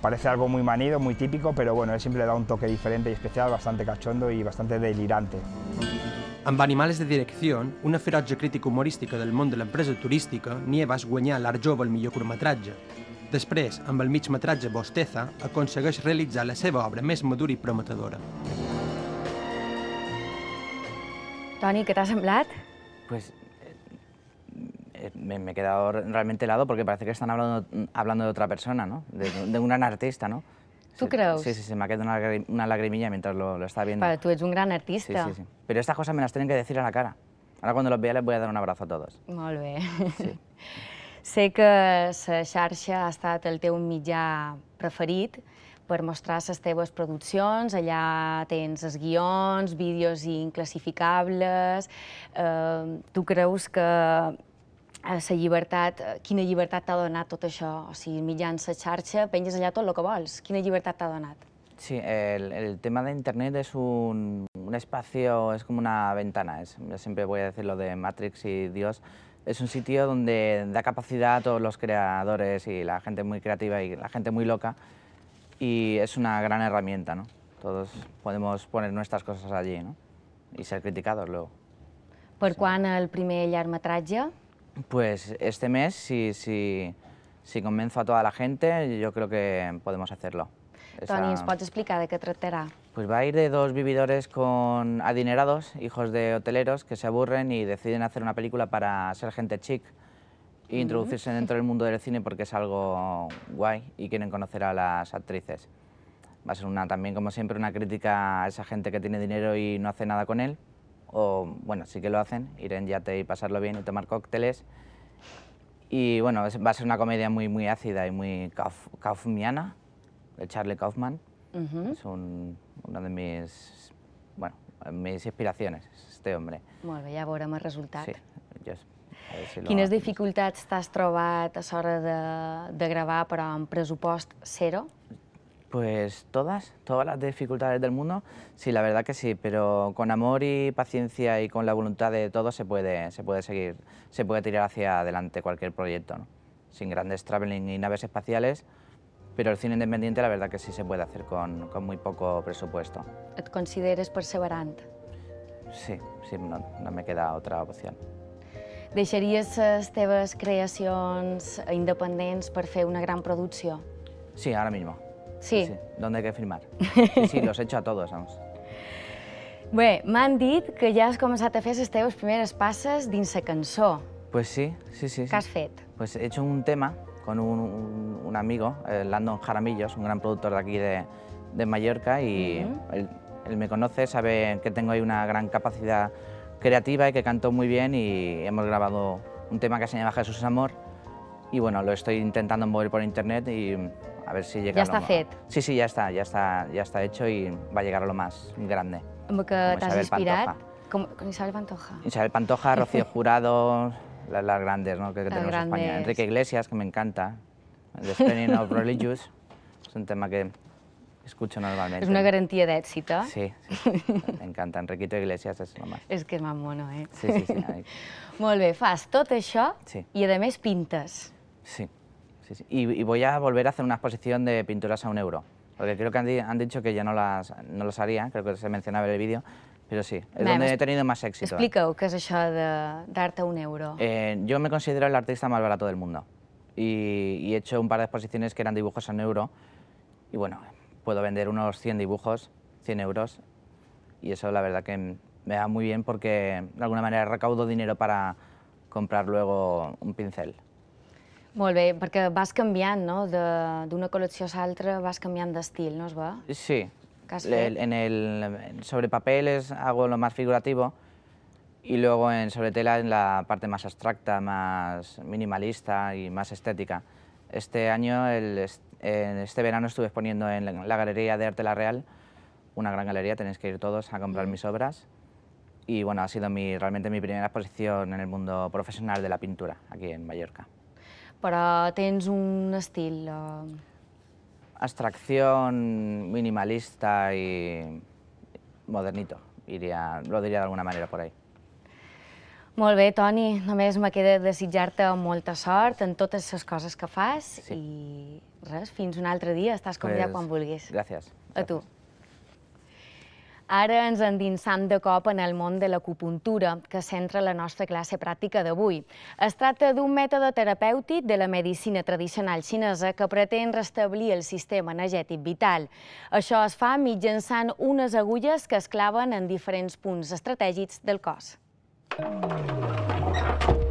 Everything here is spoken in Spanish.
Parece algo muy manido, muy típico, pero bueno, él siempre le da un toque diferente y especial, bastante cachondo y bastante delirante. Amb Animales de Direcció, una ferotge crítica humorística del món de l'empresa turística, Nieves guanyà l'art jove el millor curtmetratge. Després, amb el mig metratge Bosteza, aconsegueix realitzar la seva obra més madura i prometedora. Toni, què t'ha semblat? Pues me, me, he quedado realmente helado porque parece que están hablando, hablando de otra persona, ¿no? De, de un gran artista, ¿no? ¿Tú creus? Sí, sí, sí, me ha quedado una, una lagrimilla mientras lo, lo estaba viendo. Pero tú eres un gran artista. Sí, sí, sí. Pero estas cosas me las tienen que decir a la cara. Ahora cuando los vea les voy a dar un abrazo a todos. Molt bé. Sí. Sé que la xarxa ha estat el teu mitjà preferit per mostrar les teves produccions. Allà tens els guions, vídeos inclassificables... Eh, tu creus que Eh, la llibertat, eh, quina llibertat t'ha donat tot això? O sigui, mitjans la xarxa, penges allà tot el que vols. Quina llibertat t'ha donat? Sí, el, el, tema de Internet es un, un, espacio, es como una ventana. Es, yo siempre voy a decir lo de Matrix y Dios. Es un sitio donde da capacidad a todos los creadores y la gente muy creativa y la gente muy loca. Y es una gran herramienta, ¿no? Todos podemos poner nuestras cosas allí, ¿no? Y ser criticados luego. ¿Por sí. cuándo el primer largometraje? Pues este mes, si, convenzo a toda la gente, yo creo que podemos hacerlo. Tony, ¿puedes explicar de qué tratará? Pues va a ir de dos vividores con adinerados, hijos de hoteleros, que se aburren y deciden hacer una película para ser gente chic e introducirse dentro del mundo del cine porque es algo guay y quieren conocer a las actrices. Va a ser una, también, como siempre, una crítica a esa gente que tiene dinero y no hace nada con él, o bueno, sí que lo hacen, ir en yate y pasarlo bien y tomar cócteles. Y bueno, va a ser una comedia muy, muy ácida y muy kaufmiana, de Charlie Kaufman. Es una de mis, bueno, mis inspiraciones, este hombre. Molt ya ja veurem el resultat. Sí, jo, si Quines dificultats t'has a l'hora de, de gravar, un presupuesto pressupost zero? Pues todas, todas las dificultades del mundo, sí, la verdad que sí, pero con amor y paciencia y con la voluntad de todos se puede, se puede seguir, se puede tirar hacia adelante cualquier proyecto, sin grandes travelling y naves espaciales, pero el cine independiente la verdad que sí se puede hacer con, muy poco presupuesto. ¿Te consideres perseverante? Sí, sí, no, no me queda otra opción. Deixaries eh, les teves creacions independents per una gran producción? Sí, ahora mismo. Sí. ¿Dónde hay que firmar? Sí, los los hecho a todos, vamos. me han que ya has como a hacer les primeros pasos passes dins la Pues sí, sí, sí. ¿Qué Pues he hecho un tema con un, un, amigo, eh, Landon Jaramillos, un gran productor de aquí de, de Mallorca, y él, él, me conoce, sabe que tengo ahí una gran capacidad creativa y que canto muy bien, y hemos grabado un tema que se llama Jesús es Amor, y bueno, lo estoy intentando mover por internet y A ver si llega ya está lo fet. Sí, sí, ya está, ya está, ya está hecho y va a llegar a lo más grande. Que t'has inspirat? Com, con Isabel Pantoja. Isabel Pantoja, Rocío Jurado, las, las grandes ¿no? que, que tenemos grandes. en España. Enrique Iglesias, que me encanta. The Spending of Religious. Es un tema que escucho normalmente. Es una garantía de éxito. Sí, sí, me encanta. Enriquito Iglesias és más. És que es más mono, eh? Sí, sí, sí. Molt bé, fas tot això sí. i a més pintes. Sí. Y, voy a volver a hacer una exposición de pinturas a un euro. Porque creo que han, dicho que ya no las, no haría, creo que se mencionaba en el vídeo, pero sí, Es donde pues he tenido más éxito. ¿eh? explica qué es eso de d'arte a un euro. Eh, yo me considero el artista más barato del mundo. Y, y he hecho un par de exposiciones que eran dibujos a un euro. Y bueno, puedo vender unos 100 dibujos, 100 euros. Y eso la verdad que me da muy bien porque de alguna manera recaudo dinero para comprar luego un pincel. Vuelve porque vas cambiando, no? una colección a otra vas de estilo, ¿no es va? Sí. casi. En el, sobre papeles hago lo más figurativo y luego en sobre tela en la parte más abstracta, más minimalista y más estética. Este año, este verano estuve exponiendo en la Galería de Arte La Real, una gran galería, tenéis que ir todos a comprar mis obras. Y bueno, ha sido mi, realmente mi primera exposición en el mundo profesional de la pintura aquí en Mallorca. però tens un estil... Eh... Abstracció minimalista i modernito, iria, lo diria d'alguna manera por ahí. Molt bé, Toni, només me queda desitjar-te molta sort en totes les coses que fas sí. i res, fins un altre dia, estàs convidat pues, quan vulguis. Gràcies. A tu. Ara ens endinsam de cop en el món de l'acupuntura, que centra la nostra classe pràctica d'avui. Es tracta d'un mètode terapèutic de la medicina tradicional xinesa que pretén restablir el sistema energètic vital. Això es fa mitjançant unes agulles que es claven en diferents punts estratègics del cos. Música